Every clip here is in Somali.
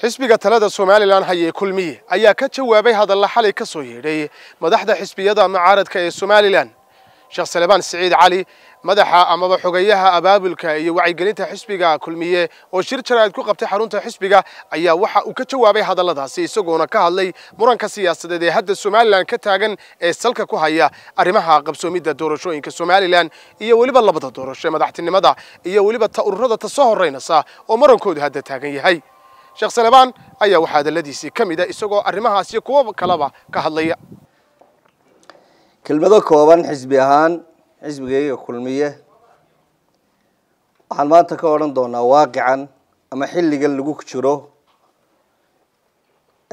xisbiga talada somalilan hayee kulmiye ayaa ka jawaabay hadalla xalay ka soo yeedhay madaxda xisbiyada mucaaradka ee somalilan sheekh salebaan siciid cali madaxa amaba xogayaha abaabulka iyo wacyigelinta xisbiga kulmiye oo shir jaraa'id ku qabtay xarunta xisbiga ayaa waxa uu ka jawaabay hadalladaasi isagoona ka hadlay muranka siyaasadeed ee hadda somalilan ka taagan ee salka ku haya arrimaha qabsoomidda doorashooyinka somalilan iyo weliba labada doorasho ee madaxtinimada iyo weliba ta ururada ta soo horraynaysa oo marankoodu hadda taagan yahay sheekh salebaan ayaa waxaa hadalladiisii ka mid mida ah, isagoo arrimahaas iyo kuwo kaleba ka hadlaya kelmado kooban xisbi ahaan xisbigayga kulmiye waxaan maanta ka odhan doonaa waaqican ama xilligan lagu jiro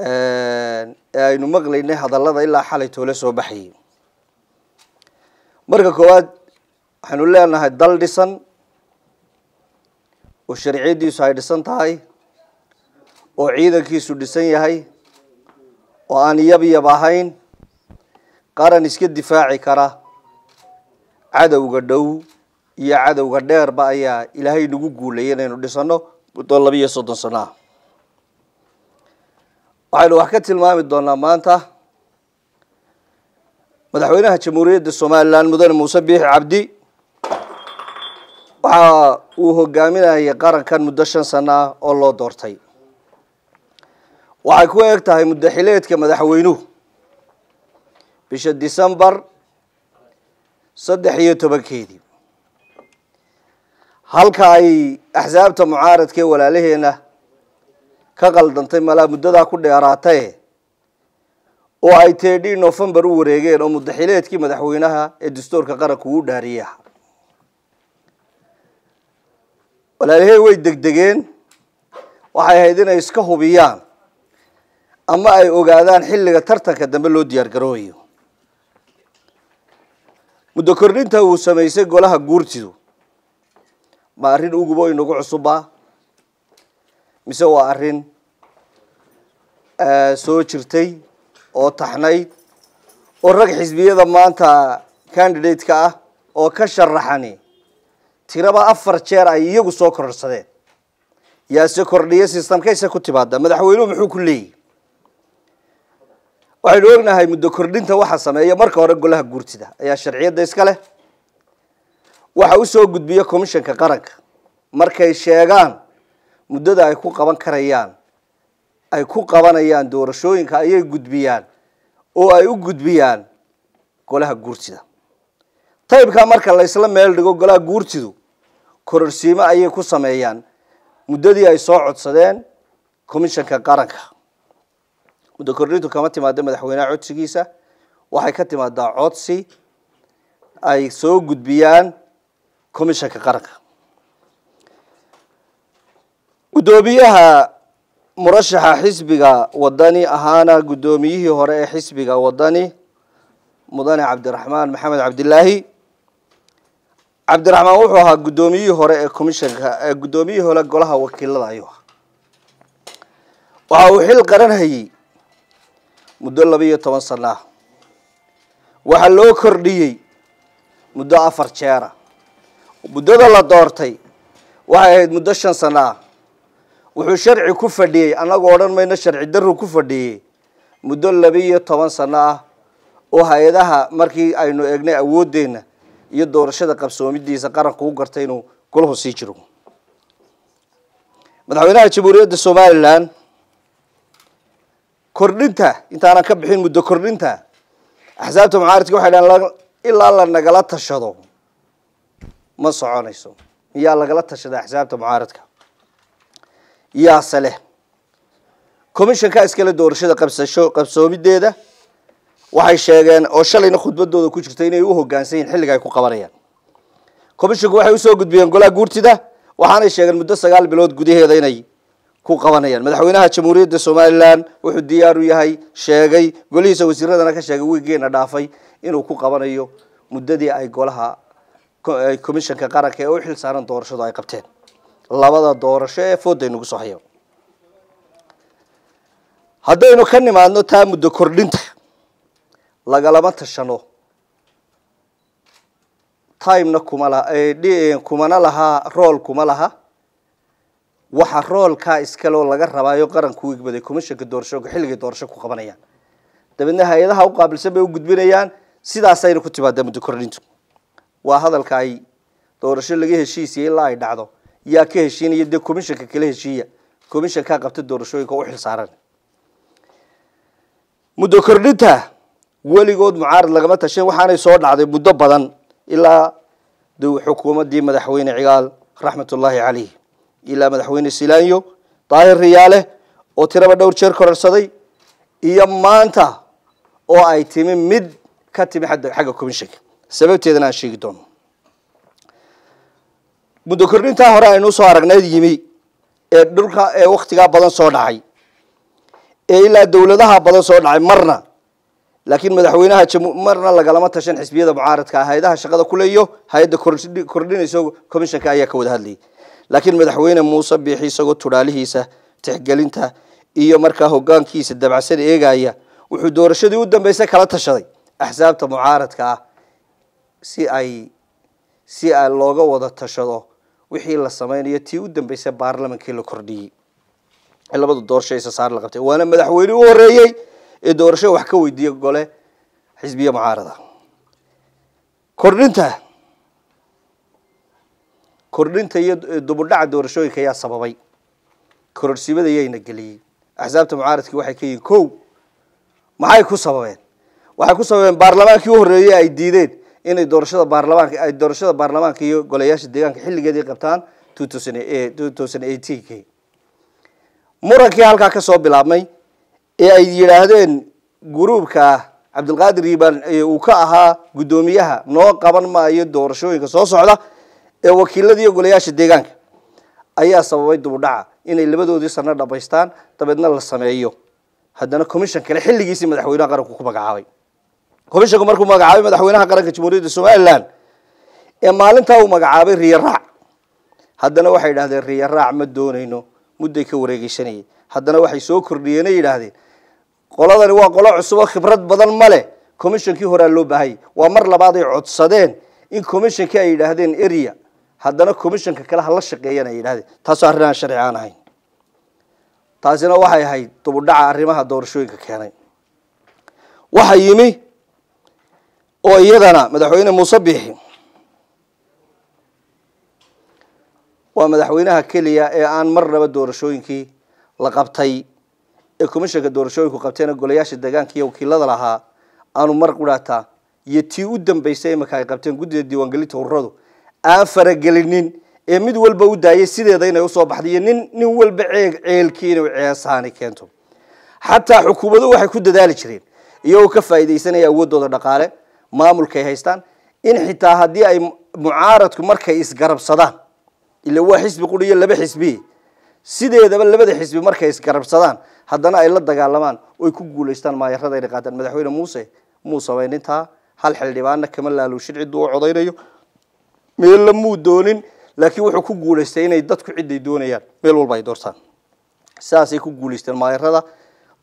ee aynu maqlaynay hadallada ilaa xalay toole soo baxayay marka koowaad waxaynu leenahay dal dhisan oo sharciyadiisu ay dhisan tahay oo ciidankiisu dhisan yahay oo aan yabyab ahayn qaran iska difaaci kara cadowga dhow iyo cadowga dheerba ayaa ilaahay nagu guulaya inaynu dhisanno muddo labaiyo soddon sano waxaynu wax ka tilmaami doonaa maanta madaxweynaha jamhuuriyadda somalilan mudane muuse biixi cabdi waxa uu hogaaminayay qarankan muddo shan sanaa oo loo doortay waxay ku eeg tahay muddaxileedka madaxweynuhu bisha decembar saddex iyo tobankeedii halka ay axsaabta mucaaradka ee walaalaheenna ka qaldantay malaa muddadaa ku dheeraatae oo ay teedhii novembar u wareegeen oo muddaxileedkii madaxweynaha ee dastuurka qaranka ugu dhaariyaha walaalaheen way degdegeen waxay ahayd inay iska hubiyaan ama ay ogaadaan xilliga tartanka dambe loo diyaar muddo kordhinta uu samaysay golaha guurtidu ma arrin ugubo inagu cusubaa mise waa arrin eh, soo jirtay oo taxnayd oo rag xisbiyada maanta candidate-ka ah oo ka sharaxani tiraba afar jeer ay iyagu soo kororsadeen yaase kordhiya sistamkayse ku timaada madaxweynuhu muxuu ku leeyahy waxaynu ognahay muddo kordhinta waxa sameeya marka hore golaha guurtida ayaa sharciyadda iska leh waxa usoo gudbiya commishanka qaranka markay sheegaan muddada ay ku qaban karayaan ay ku qabanayaan doorashooyinka ayay gudbiyaan oo ay u gudbiyaan golaha guurtida taybkaa marka laysla meel dhigo golaha guurtidu kororsiimo ayay ku sameeyaan muddadii ay soo codsadeen commishanka qaranka muddo kama timaada madaxweyneha codsigiisa waxay ka timaadaa codsi ay soo gudbiyaan commishanka qaranka guddoomiyaha murashaxa xisbiga wadani ahaana guddoomiyihii hore ee xisbiga wadani mudane cabdiraxmaan maxamed cabdilaahi cabdiraxmaan wuxuu ahaa guddoomiyihii hore ee ee guddoomiyihii hore golaha wakiilada ayuu aha waxa uu xil qaranhayay muddo laba toban sano ah waxaa loo kordhiyey muddo afar jeera ah. muddada la doortay waxay ahayd muddo shan sana ah wuxuu sharci ku fadhiyey annagoo odhan mayno sharci daru ku fadhiyey muddo labiiyo toban sano ah oo hay-adaha markii aynu egnay awooddeenna iyo doorashada qabsoomidiisa qaranku u gartay inuu golhu sii jiro madaxweynaha jamhuuriyadda somalilan kordhinta intaanan ka bixin muddo kordhinta axsaabta mucaaridka waxay dhahan ilaa la nagala tashado ma soconayso miyaa lagala tashada axsaabta mucaaridka yaase leh commissionka iskale doorashada qabsasho qabsoomideeda waxay sheegeen oo shalayna khudbadooda ku jirta inay u hogaansan yihin xilliga ay ku qabanayaan commissionku waxay usoo gudbiyeen golaha guurtida waxaanay sheegeen muddo sagaal bilood gudaheeda inay ku qabanayaan madaxweynaha jamhuuriyadda somalilan wuxuu diyaar u yahay sheegay golihiisa wasiiradana ka sheegay wiigeena dhaafay inuu ku qabanayo muddadii ay golaha commissionka qaranka ee u xil saaran doorashadu ay qabteen labada doorasho ee fooda inagu soo haya haddaynu ka nimaadno taa muddo kordhinta lagalama tashano timena kumala kumana lahaa rool kuma laha eh, eh, waxa roolkaa iskaleo laga rabaayo qaranku igbaday komishanka doorashooga xilligay doorasho ku qabanayaan dabeedna hay-adaha u qaabilsan bay u gudbinayaan sidaasayna ku timaadaa muddo waa hadalka ay doorasho laga heshiisiya ilaa ay dhacdo yaa ka heshiinaya dee komishanka kala heshiiya komishankaa qabta doorashooyinka u xilsaaran muddo kordhinta weligood mucaarad lagama tasheen waxaanay soo dhacday muddo badan ilaa de xukuumadii madaxweyne cigaal raxmatullaahi caleyh ilaa madaxweyne silanyo daahir riyaale oo tiraba dhowr jeer kororsaday iyo maanta oo ay timi mid ka timi xagga commission sababteedana aan sheegi doono muddo kordhintaa hore aynu usoo aragnayd yimi ee dhulka ee waktigaa badan soo dhacay ee ilaa dawladaha badan soo dhacay marna laakiin madaxweynaha marna lagalama tashan xisbiyada mucaaradka ah hay-adaha shaqada kule iyo hay-adda kordhinayso commissionka ayaa ka wada hadlayay laakiin madaxweyne muuse biixi isagoo tudhaalihiisa tixgelinta iyo markaa hogaankiisa dabacsan eegaya wuxuu doorashadii u dambeysay kala tashaday axsaabta mucaaradka ah si ay si a looga wada tashado wixii la samaynayo tii u dambeysay baarlamankii la kordhiyey labada doorasho isasaar la qabtay waana madaxweyne u horeeyey ee doorashada wax ka weydiiya gole xisbiye mucaarada kordhinta kordhinta iyo e, dubudhaca doorashooyinka ayaa sababay kororhsiibada yayna geliyey axsaabta mucaaradkii waxay ka yihiin kow maxay ku sababeen waxay ku sababeen baarlamaankii u horreeyey ay diideen inay doorashada baarlamaanka ay doorashada baarlamaanka iyo golayaasha deegaanka xilligeedii qabtaan murankii halkaa ka soo bilaabmay ee ay yidhaahdeen guruubka cabdilqaadir iban uu ka ahaa guddoomiyaha noo qaban maayo doorashooyinka soo socda ee wakiiladii golayaasha deegaanka ayaa sababay dubdhaca inay labadoodii sano dhabaystaan dabeedna la sameeyo haddana commission kale xilligiisii madaxweynaha qaranku ku magacaabay commissionku markuu magacaabay madaxweynaha qaranka jamhuuriyadda somalilan ee maalintaa uu magacaabay riyaraac haddana waxay yidhahdeen riyaraac ma doonayno mudday ka wareegeysanayay haddana waxay soo kordhiyeenay yidhaahdeen qoladani waa qolo cusub oo khibrad badan ma leh commissionkii horaa loo baahayay waa mar labaaday codsadeen in commissionkii ay yidhaahdeen area haddana commissionka kale hala shaqeeyana yidhahdeen taasoo arrin aan sharci aan ahayn taasina waxay ahayd dubudhaca arrimaha doorashooyinka keenay waxaa yimi oo iyadana madaxweyne muuse biixi waa madaxweynaha keliya ee aan marnaba doorashooyinkii la qabtay ee commissionka doorashooyinku qabtayna golayaasha deegaanka iyo wakiilada lahaa aanu mar qudhaataa iyo tii u dambeysay imanka ay qabteen guddida diiwaangelinta ururadu aan faragelinin ee mid walba u daayay sideeda inay usoo baxda iyo nin nin walba ceeg ceelkii inuu ceesaani keento xataa xukuumaduhu waxay ku dadaali jireen iyagoo ka faa'iidaysanaya awoodooda dhaqaale maamulkaay haystaan in xitaa haddii ay mucaaradku markay isgarabsadaan ila waa xisbi quri laba xisbi sideedaba labada xisbi markay isgarabsadaan haddana ay la dagaalamaan oy ku guulaystaan maayarada inay qaadaan madaxweyne muuse muu samayn intaa hal xildhibaana kama laaluushin cidduu u codaynayo meella muu doonin laakiin wuxuu ku guulaystay inay dadku ciday doonayaan meel walba ay doortaan saasay ku guulaysteen maairada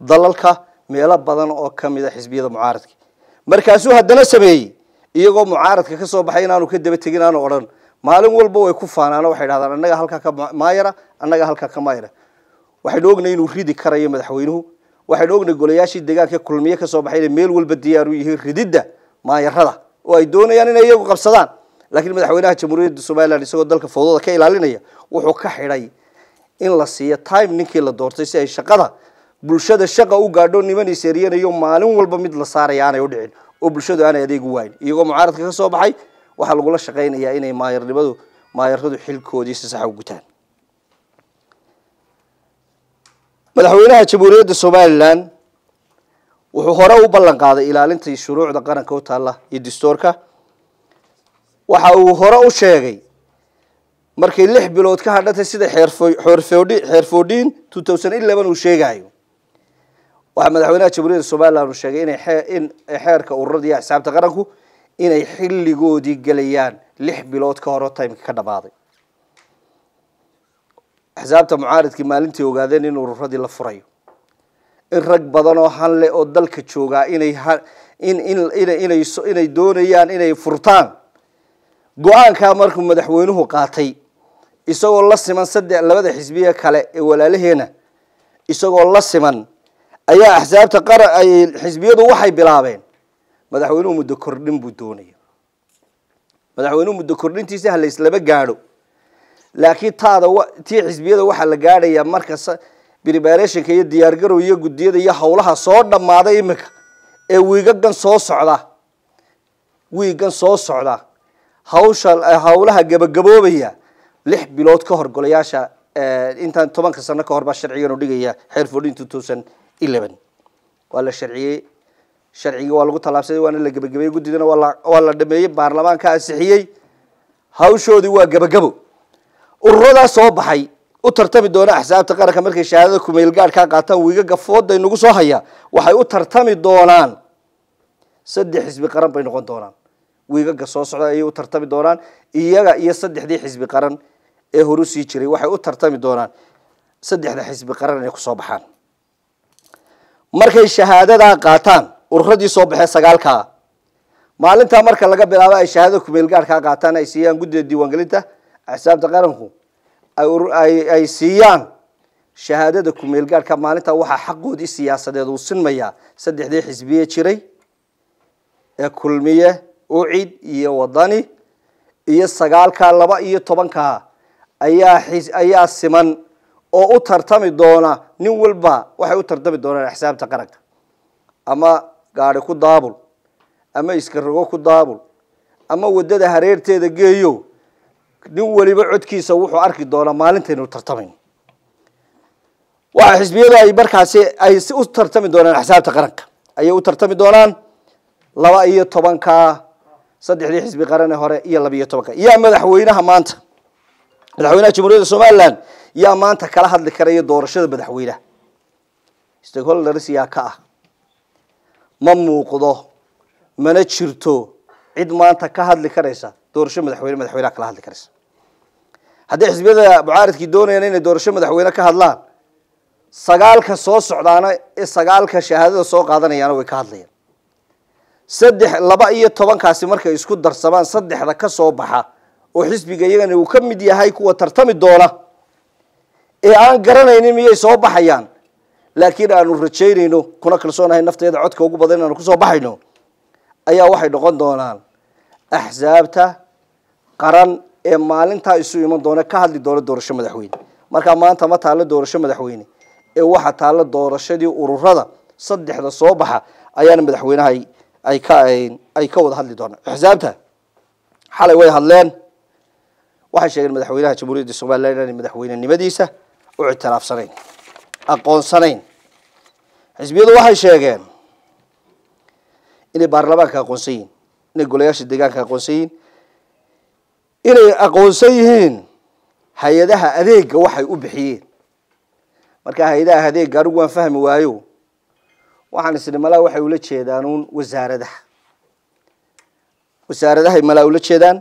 dalalka meelo badan oo kamid a xisbiyada mucaaradka markaasuu haddana sameeyey iyagoo mucaaradka ka soo baxay inaanu ka daba tegin aanu odhan maalin walba way ku faanaano waxay dhahdaan annaga halkaa ka maayara annaga halkaa ka maayara waxaynu ognahay inuu ridi karayo madaxweynuhu waxaynu ognahay golayaashii deegaanka kulmiye ka soo baxay inay meel walba diyaar u yihiin rididda maayarada oo ay doonayaan inay iyagu qabsadaan lakiin madaxweynaha jamhuuriyadda somalilan isagoo dalka fawdada ka ilaalinaya wuxuu ka xidhay in la siiyo time ninkii la doortay si ay shaqada bulshada shaqa u gaadho nimanay seeriyanayo maalin walba mid la saaraya aanay udhicin oo bulshadu aanay adeeg u waayin iyagoo mucaaradka ka soo baxay waxaa lagula shaqaynayaa inay maayarnimadu maayaradu xilkoodii si saxa u gutaan madaxweynaha jamhuuriyadda somalilan wuxuu hore u ballan qaaday shuruucda qaranka u taalla iyo distoorka waxa uu hore u sheegay markay lix bilood ka hadhatay sida xeerfoodhiin uu sheegayo waxaa madaxweynaha jamhuuriyadda somalilan uu sheegay in xeerka iyo axsaabta qaranku inay xilligoodii gelayaan lix bilood ka hore timeka ka dhamaaday axsaabta mucaaridkii maalintii ogaadeen in ururadii la furayo in rag badan oo hanle oo dalka joogaa inay inay doonayaan inay furtaan go-aankaa markuu madaxweynuhu qaatay isagoo la siman sade labada xisbiye kale ee walaalaheena isagoo la siman ayaa axsaabta qara xisbiyadu waxay bilaabeen madaxweynuhu muddo kordhin buu doonaya madaxweynuhu muddo kordhintiisa halaislaba gaadho laakiin taada tii xisbiyada waxaa la gaadhayaa marka bribareeshinka iyo diyaargarow iyo guddiyada iyo howlaha soo dhammaaday iminka ee wiigagan soo socda wiigan soo socda hawsha eh, hawlaha gabagaboobaya lix bilood ka hor golayaasha eh, intaan tobanka sano ka hor baa sharciganoo dhigaya xerfordin two thousand eleven waa la sharciyey sharciga waa lagu tallaabsaday waana la gebagabeeyey guddidana waa la dhameeyey baarlamaanka ansixiyey hawshoodii waa gebagabo ururadaa soo baxay u tartami doona axsaabta qaranka markay shahaadada kumeel gaadhkaa qaataan wiigaga foodday nagu soo haya waxay u tartami doonaan saddex xisbi qaran bay noqon doonaan wiigaga soo socda ayay u tartami doonaan iyaga iyo saddexdii xisbi qaran ee horu sii jiray waxay u tartami doonaan saddexda xisbi qaran inay kusoo baxaan markay shahaadadaa qaataan ururadii soo baxee sagaalkaa maalintaa marka laga bilaabo ay shahaadada kumeelgaarkaa qaataan ay siiyaan guddida diiwaangelinta axsaabta qaranku ay siiyaan shahaadada kumeelgaarhka maalintaa waxaa xaqoodii siyaasadeed uu sinmayaa saddexdii xisbiye jiray ee kulmiye ucid iyo wadani iyo sagaalkaa laba iyo tobankaa ayaa ayaa siman oo u tartami doona nin walba waxay u tartami doonaan axsaabta qaranka ama gaari ku daabul ama iskarogo ku daabul ama wadada hareerteeda geeyo nin weliba codkiisa wuxuu arki doonaa maalintaynu tartamayn waxa xisbiyadu ay markaasi ay u tartami doonaan axsaabta qaranka ayay u tartami doonaan laba iyo tobankaa saddexdii xisbi qarane hore iyo labiiyo tobanka yaa madaxweynaha maanta madaxweynaha jamhuuriyadda somalilan yaa maanta kala hadli karaya doorashada madaxweynaha stakeholders yaa ka ah ma muuqdo mana jirto cid maanta ka hadli karaysa doorasho madaxweyne madaxweyneha kala hadli karaysa haddii xisbiyada mucaaridkii doonayaan inay doorasho madaxweyne ka hadlaan sagaalka soo socdaana ee sagaalka shahaadada soo qaadanayaana way ka hadlayaan saddex laba iyo tobankaasi markay isku darsamaan saddexda ka soo baxa oo xisbiga iyagana uu ka mid yahay kuwa tartami doona ee aan garanaynin miyay soo baxayaan laakiin aanu rajaynayno kuna kalsoonahay nafteeda codka ugu badan inaanu kusoo baxayno ayaa waxay noqon doonaan axsaabta qaran ee maalintaa isu iman doona ka hadli doona doorasho madaxweyne markaa maanta ma taalla doorasho madaxweyne ee waxaa taalla doorashadii ururada saddexda soo baxa ayaana madaxweynahay ay ka ay ka wada hadli doonaan xisaabta xalay way hadleen waxay sheegeen madaxweynaha jamhuuriyadda somalilan inaanay madaxweynenimadiisa u ictiraafsanayn aqoonsanayn xisbiyadu waxay sheegeen inay baarlamaanka aqoonsan yihin inay golayaasha deegaanka aqoonsan yihin inay aqoonsan yihiin hay-adaha adeega waxay u bixiyeen marka hay-adaha adeega anigu waan fahmi waayo waxaan isni malaa waxay ula jeedaanuun wasaaradaha wasaaradahay malaa ula jeedaan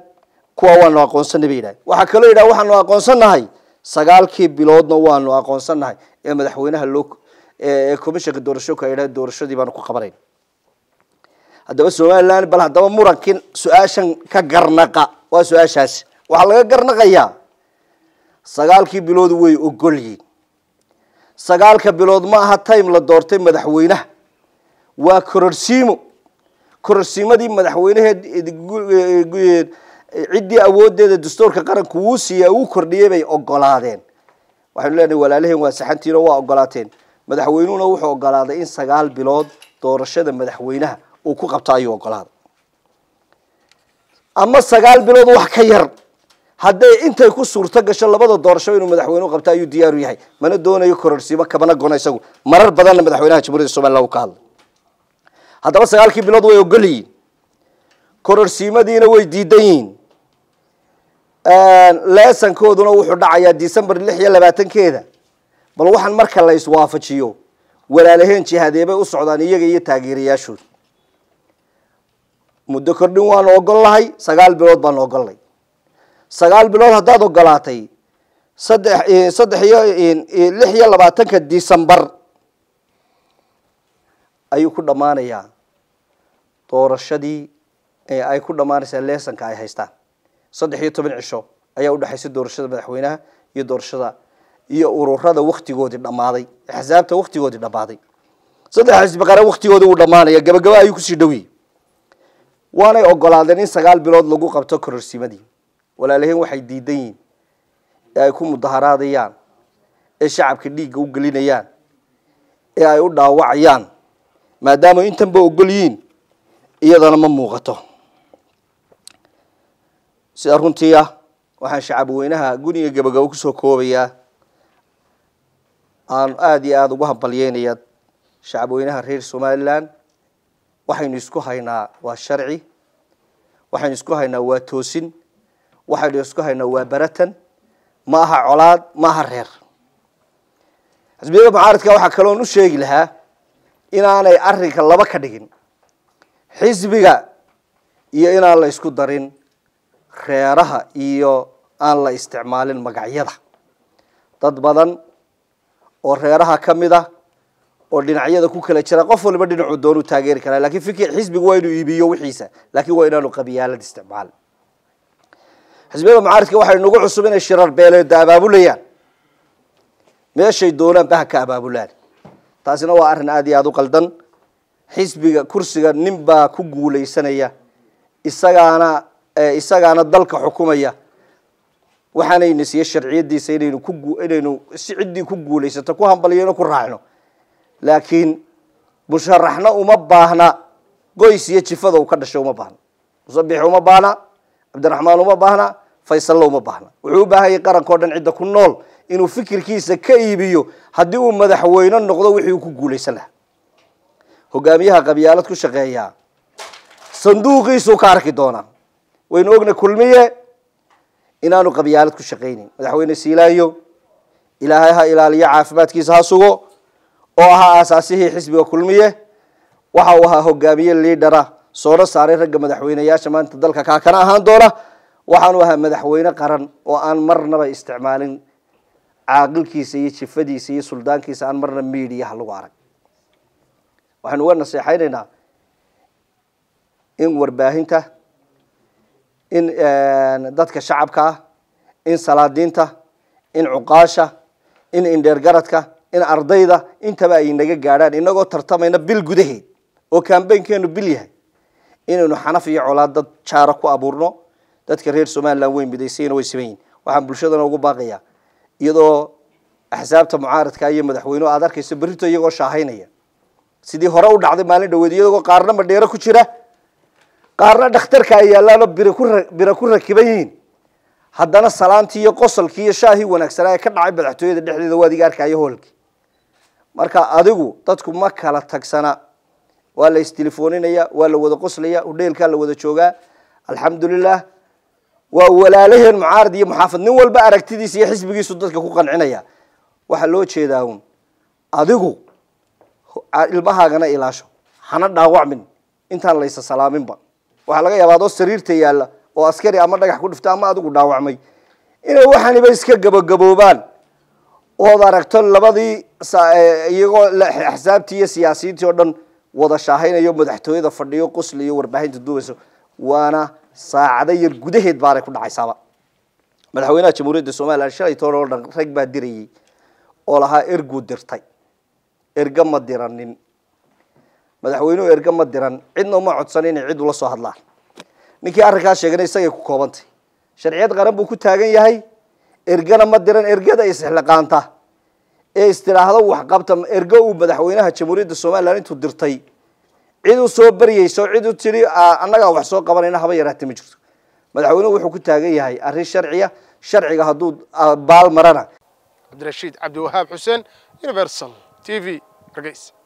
kuwa waanu aqoonsanay bay yidhaha waxaa kaloo yidhaha waxaanu aqoonsannahay sagaalkii biloodna waanu aqoonsannahay ee madaxweynaha loo ee commissionka doorashooka ay yidhaha doorashadii baanu ku qabanayna haddaba somaliland bal haddaba murankin su-aashan ka garnaqa waa su-aashaasi waxaa laga garnaqayaa sagaalkii bilood way ogolyiin sagaalka bilood ma aha time la doortay madaxweynaha waa kororsiimo kororsiimadii madaxweyneheed ciddii awoodeeda dastuurka qaranku wuu siiya wuu kordhiyey bay ogolaadeen waxaynu leenahay walaalaheen waa saxantiinoo waa ogolaateen madaxweynuhuna wuxuu ogolaaday in sagaal bilood doorashada madaxweynaha uu ku qabto ayuu ogolaaday ama sagaal bilood wax ka yar hadday intay ku suurto gasho labada doorasho inuu madaxweyne qabto ayuu diyaaru yahay mana doonayo kororsiimo kabana gona isagu marar badanna madaxweynaha jamhuiyadda somalilan u ka hadlay haddaba sagaalkii bilood way ogol kororsiimadiina way diidan yihiin leesankooduna wuxuu dhacayaa december lix iyo labaatankeeda bal waxaan marka la iswaafajiyo walaalaheen jihaadeebay u socdaan iyaga iyo taageerayaashood muddo kordhin waanu ogolnahay sagaal bilood baanu ogolnay sagaal bilood haddaad ogolaatay saddex saddex iyo lix iyo labaatanka december ayuu ku dhammaanayaa doorashadii ay ku dhammaanaysaa leesonka ay haystaan saddex iyo toban cisho ayaa udhexaysa doorashada madaxweynaha iyo doorashada iyo ururada waktigoodii dhammaaday axsaabta waktigoodii dhammaaday saddexdaas baqara waktigoodii uu dhamaanaya gabagaba ayuu kusii dhawiyey waanay ogolaadeen in sagaal bilood lagu qabto kororsimadii walaalaheen waxay diidan yihin ee ay ku mudaharaadayaan ee shacabka dhiigga u gelinayaan ee ay u dhaawacayaan maadaama intanba ogol yihiin iyadana ma muuqato sida runtii ah waxaan shacab weynaha guniga gabagabo kusoo koobayaa aan aada iyo aada ugu hambalyeynayaa shacab weynaha reer somalilan waxaynu isku haynaa waa sharci waxaynu isku haynaa waa toosin waxaynu isku haynaa waa baratan ma aha colaad ma aha reer xisbiyada mucaaradka waxaa kaloon u sheegi lahaa inaanay arinka laba ka dhigin xisbiga iyo inaan la isku darin reeraha iyo aan la isticmaalin magacyada dad badan oo reeraha ka mid a ah oo dhinacyada ku kala jira qof waliba dhinacuu doonuu taageeri karaa lakin fikir xisbigu waa inuu iibiyo wixiisa lakin waa inaanu qabyaalad isticmaal xisbiyada macaaridka waxay nagu cusub inay shirar beeleeda abaabulayaan meeshay doonaan baha ka abaabulaan taasina waa arrin aad iyo aada u qaldan xisbiga kursiga nin baa ku guulaysanaya isagaana isagaana dalka xukumaya waxaanay nasiye sharciyadiisa inaynu inaynu si ciddii ku guulaysato ku hambalyano ku raacno laakiin musharaxna uma baahna goys iyo jifada uu ka dhashay uma baahna musabix uma baahna cabdiraxmaan uma baahna faysalle uma baahna wuxuu u baahanyay qaranka o dhan cidda ku nool inuu fikirkiisa ka iibiyo haddii uu madaxweyne noqdo wixii uu ku guulaysan lahaa hogaamiyaha qabyaalad ku shaqeeyaa sanduuqiisuu ka arki doonaa waynu ogna kulmiye inaanu qabyaalad ku shaqaynayn madaxweyne siilaanyo ilaahay ha ilaaliyo caafimaadkiisa ha sugo oo ahaa aasaasihii xisbiga kulmiye waxa uu ahaa hogaamiye liidhara soona saaray ragga madaxweyneyaasha maanta dalka kaakana ahaan doona waxaanu ahaa madaxweyne qaran oo aan marnaba isticmaalin caaqilkiisa iyo jifadiisa iyo suldaankiisa aan marna midiyaha lagu arag waxaynu uga naseexaynaynaa in warbaahinta in eh, dadka shacabka ah in salaadiinta in cuqaasha in indheergaradka in ardayda intaba ay naga gaadhaan inagoo tartamayna bil gudaheed oo kambeynkeenu bil yahay inaynu xanaf iyo colaad dad jaara ku abuurno dadka reer somaliland wey midaysiina way siban yihin waxaan bulshadana ugu baaqayaa iyadoo axsaabta mucaaradka iyo madaxweynuhu aad arkayso berito iyagoo shaahaynaya sidii hore u dhacday maalin dhaweed iyagoo qaarna madheero ku jira qaarna dhakhtarka ay yaallaanoo bira ku rakiban yihiin haddana salaantii iyo qosolkii iyo shaahii wanaagsanaa ee ka dhacay madaxtooyada dhexdeeda waa adiga arkaayo hoolkii marka adigu dadku ma kala tagsana waa la istelefoninaya waa la wada qoslaya hudheelkaa la wada joogaa alxamdulilaah waa walaalaheen mucaarad iyo muxaafad nin walba aragtidiisa iyo xisbigiisu dadka ku qancinaya waxaa loo jeedaa un adigu ilmahaagana ilaasho hana dhaawacmin intaan laysa salaaminba waxaa laga yaabaa adoo sariirta yaalla oo askari ama dhagax ku dhifto ama adigu dhaawacmay inay waxaaniba iska gabagaboobaan ood aragto labadii eh, iyagoo axsaabtii iyo siyaasiyiintii oo dhan wada shaahaynayo madaxtooyada fadhiyo qusli iyo warbaahinta duubayso waana saacado yar gudaheed baanay ku dhacaysaaba madaxweynaha jamhuuriyadda somalilan shalay oo dhan rag baa dirayey oo lahaa erguu dirtay erga ma diranin madaxweynuhu erga ma diran cidna uma codsan inay cid ula soo hadlaan ninkii arrinkaas sheegana isagay ku koobantay sharciyad qaran buu ku taagan yahay ergana ma diran ergada isxliqaanta ee istidhaahdo waxqabta ergo uu madaxweynaha jamhuuriyadda somalilan intuu dirtay cid u soo baryeyso cid u ah, annagaa wax soo qabanayna haba yaraatee ma jirto madaxweynuhu wuxuu ku taagan yahay arrin sharciya sharciga hadduu ah, baal marana cabdirashiid cabdiwahaab xuseen universal t v hargeys